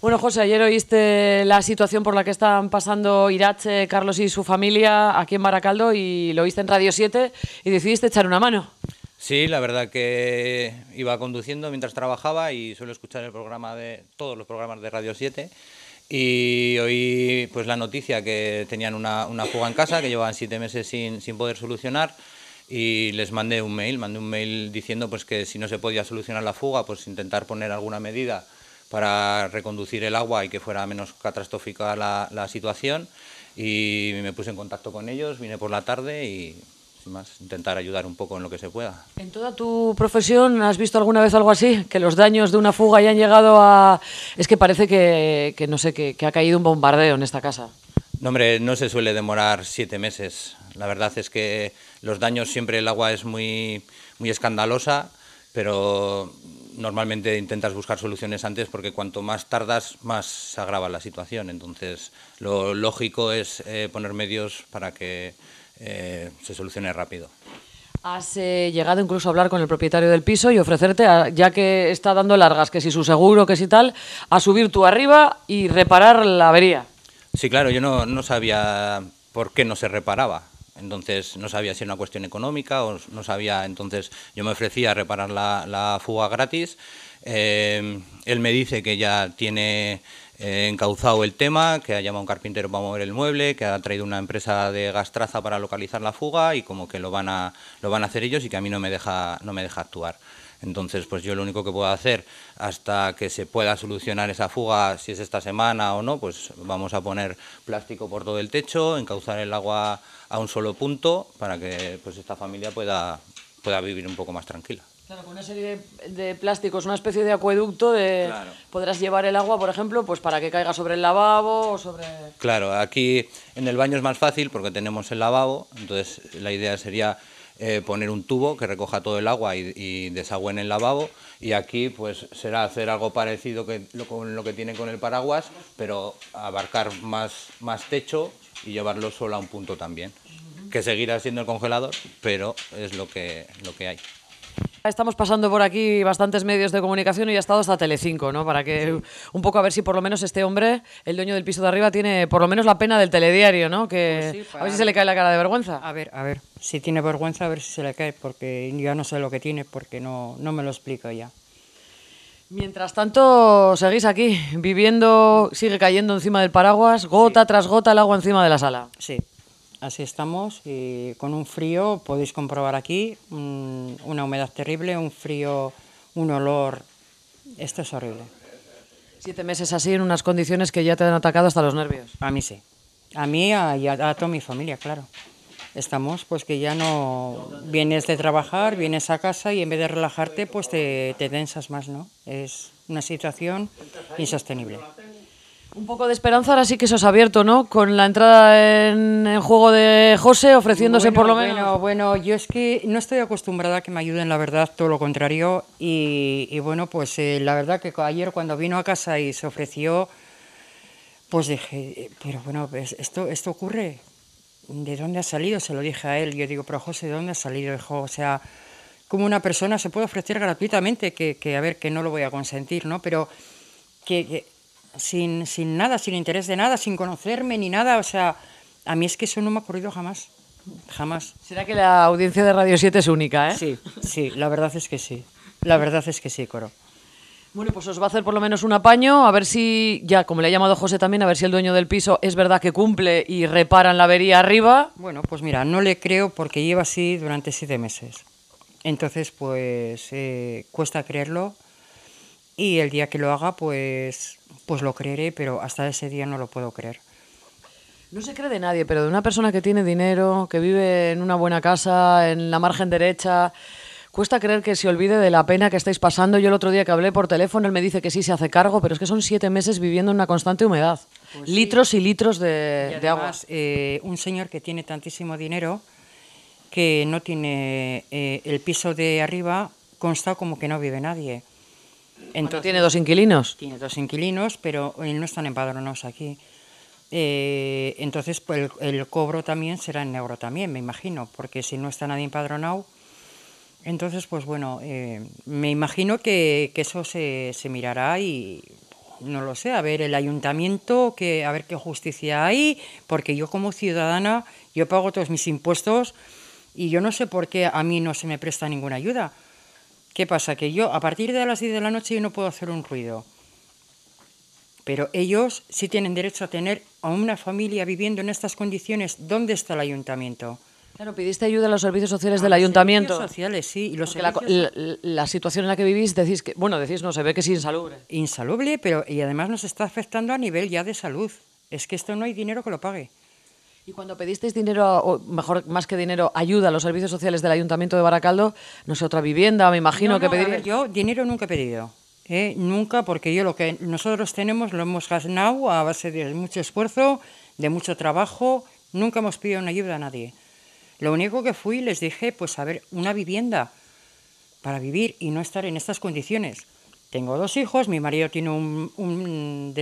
Bueno, José, ayer oíste la situación por la que están pasando Irache, Carlos y su familia aquí en Maracaldo y lo oíste en Radio 7 y decidiste echar una mano. Sí, la verdad que iba conduciendo mientras trabajaba y suelo escuchar el programa de todos los programas de Radio 7 y oí pues la noticia que tenían una, fuga en casa que llevaban siete meses sin, sin poder solucionar y les mandé un mail, mandé un mail diciendo pues que si no se podía solucionar la fuga, pues intentar poner alguna medida para reconducir el agua y que fuera menos catastrófica la, situación. Y me puse en contacto con ellos, vine por la tarde y más, intentar ayudar un poco en lo que se pueda. ¿En toda tu profesión has visto alguna vez algo así? Que los daños de una fuga ya han llegado a... Es que parece que, no sé, que, ha caído un bombardeo en esta casa. No, hombre, no se suele demorar siete meses. La verdad es que los daños siempre el agua es muy, muy escandalosa, pero normalmente intentas buscar soluciones antes porque cuanto más tardas, más se agrava la situación. Entonces, lo lógico es eh, poner medios para que eh, se solucione rápido. Has eh, llegado incluso a hablar con el propietario del piso y ofrecerte, ya que está dando largas, que si su seguro, que si tal, a subir tú arriba y reparar la avería. Sí, claro, yo no sabía por qué no se reparaba. Entonces no sabía si era una cuestión económica o no sabía. Entonces yo me ofrecía reparar la, fuga gratis. Eh, él me dice que ya tiene He encauzado el tema, que ha llamado a un carpintero para mover el mueble, que ha traído una empresa de gastraza para localizar la fuga y como que lo van a, lo van a hacer ellos y que a mí no me deja, no me deja actuar. Entonces, pues yo lo único que puedo hacer hasta que se pueda solucionar esa fuga, si es esta semana o no, pues vamos a poner plástico por todo el techo, encauzar el agua a un solo punto para que pues esta familia pueda, pueda vivir un poco más tranquila. Claro, con una serie de, plásticos, una especie de acueducto, de, podrás llevar el agua, por ejemplo, pues para que caiga sobre el lavabo o sobre... Claro, aquí en el baño es más fácil porque tenemos el lavabo, entonces la idea sería eh, poner un tubo que recoja todo el agua y, desagüe en el lavabo y aquí pues será hacer algo parecido que, con lo que tiene con el paraguas, pero abarcar más, más techo y llevarlo solo a un punto también, que seguirá siendo el congelador, pero es lo que, lo que hay estamos pasando por aquí bastantes medios de comunicación y ha estado hasta Telecinco, ¿no? Para que un poco a ver si por lo menos este hombre, el dueño del piso de arriba, tiene por lo menos la pena del telediario, ¿no? Que pues a ver si se le cae la cara de vergüenza. A ver, a ver, si tiene vergüenza, a ver si se le cae, porque yo no sé lo que tiene, porque no, no me lo explico ya. Mientras tanto, seguís aquí, viviendo, sigue cayendo encima del paraguas, gota tras gota el agua encima de la sala. Sí, Así estamos, y con un frío, podéis comprobar aquí, una humedad terrible, un frío, un olor. Esto es horrible. Siete meses así, en unas condiciones que ya te han atacado hasta los nervios. A mí sí. A mí y a, toda mi familia, claro. Estamos, pues que ya no vienes de trabajar, vienes a casa y en vez de relajarte, pues te, te tensas más, ¿no? Es una situación insostenible. Un poco de esperanza ahora sí que se ha abierto, ¿no? Con la entrada en el juego de José ofreciéndose por lo menos. Bueno, yo es que no estoy acostumbrada a que me ayuden, la verdad, todo lo contrario. Y, bueno, pues eh, la verdad que ayer cuando vino a casa y se ofreció, pues dije, pero bueno, pues, esto, esto ocurre. ¿De dónde ha salido? Se lo dije a él. Yo digo, pero José, ¿de dónde ha salido? Dijo, o sea, como una persona se puede ofrecer gratuitamente, que, a ver, que no lo voy a consentir, ¿no? Pero que sin, sin nada, sin interés de nada, sin conocerme ni nada. O sea, a mí es que eso no me ha ocurrido jamás. Jamás. ¿Será que la audiencia de Radio 7 es única, eh? Sí, sí, la verdad es que sí. La verdad es que sí, Coro. Bueno, pues os va a hacer por lo menos un apaño, a ver si, ya como le ha llamado José también, a ver si el dueño del piso es verdad que cumple y reparan la avería arriba. Bueno, pues mira, no le creo porque lleva así durante siete meses. Entonces, pues eh, cuesta creerlo y el día que lo haga, pues pues lo creeré, pero hasta ese día no lo puedo creer. No se cree de nadie, pero de una persona que tiene dinero, que vive en una buena casa, en la margen derecha, cuesta creer que se olvide de la pena que estáis pasando. Yo el otro día que hablé por teléfono, él me dice que sí se hace cargo, pero es que son siete meses viviendo en una constante humedad. Pues litros y litros de, agua. Eh, un señor que tiene tantísimo dinero que no tiene eh, el piso de arriba, consta como que no vive nadie. ¿Tiene dos inquilinos? Tiene dos inquilinos, pero no están empadronados aquí. Eh, entonces, pues el, cobro también será en negro también, me imagino, porque si no está nadie empadronado, entonces, pues bueno, eh, me imagino que, que eso se, se, mirará y no lo sé, a ver el ayuntamiento, que, a ver qué justicia hay, porque yo como ciudadana, yo pago todos mis impuestos y yo no sé por qué a mí no se me presta ninguna ayuda. ¿Qué pasa? Que yo a partir de las 10 de la noche no puedo hacer un ruido. Pero ellos sí tienen derecho a tener a una familia viviendo en estas condiciones. ¿Dónde está el ayuntamiento? Claro, pidiste ayuda a los servicios sociales del ayuntamiento. sociales, sí. Y los la, la, situación en la que vivís, decís que, bueno, decís no, se ve que es insalubre. Insalubre, pero y además nos está afectando a nivel ya de salud. Es que esto no hay dinero que lo pague. Y cuando pedisteis dinero, o mejor, más que dinero, ayuda a los servicios sociales del Ayuntamiento de Baracaldo, no sé, otra vivienda, me imagino que pediría Yo dinero nunca he pedido. ¿eh? Nunca, porque yo lo que nosotros tenemos lo hemos ganado a base de mucho esfuerzo, de mucho trabajo. Nunca hemos pedido una ayuda a nadie. Lo único que fui les dije, pues a ver, una vivienda para vivir y no estar en estas condiciones. Tengo dos hijos, mi marido tiene un, un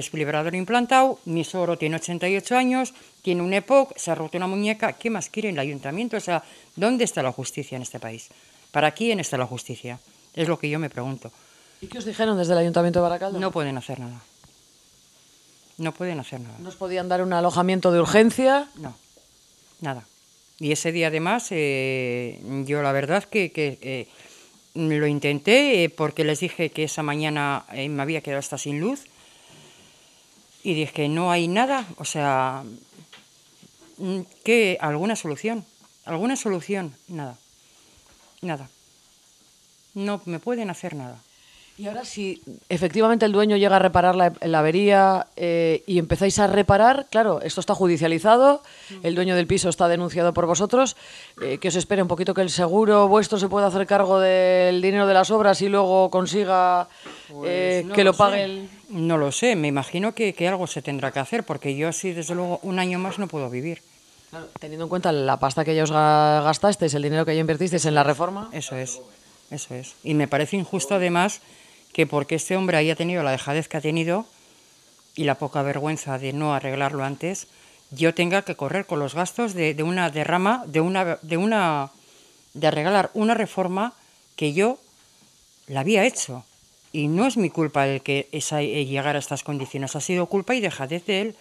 implantado, mi soro tiene 88 años, tiene un EPOC, se ha roto una muñeca. ¿Qué más quiere el ayuntamiento? O sea, ¿dónde está la justicia en este país? ¿Para quién está la justicia? Es lo que yo me pregunto. ¿Y qué os dijeron desde el ayuntamiento de Baracaldo? No pueden hacer nada. No pueden hacer nada. ¿Nos podían dar un alojamiento de urgencia? No, nada. Y ese día además, eh, yo la verdad que... Eh, lo intenté eh, porque les dije que esa mañana eh, me había quedado hasta sin luz y dije, no hay nada, o sea, mm, que alguna solución, alguna solución, nada, nada. No me pueden hacer nada. Y ahora si efectivamente el dueño llega a reparar la, avería eh, y empezáis a reparar, claro, esto está judicializado, el dueño del piso está denunciado por vosotros, eh, que os espere un poquito que el seguro vuestro se pueda hacer cargo del dinero de las obras y luego consiga pues eh, que lo, pague el... No lo sé, me imagino que, que algo se tendrá que hacer, porque yo así desde luego un año más no puedo vivir. teniendo en cuenta la pasta que ya os gastasteis, el dinero que ya invertisteis en la reforma. Eso es, eso es. Y me parece injusto además que porque este hombre haya tenido la dejadez que ha tenido y la poca vergüenza de no arreglarlo antes, yo tenga que correr con los gastos de, una derrama, de una, de una, de arreglar una reforma que yo la había hecho. Y no es mi culpa el que esa, eh, llegar a estas condiciones, ha sido culpa y dejadez de él.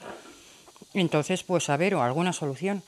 Entonces, pues a ver, alguna solución.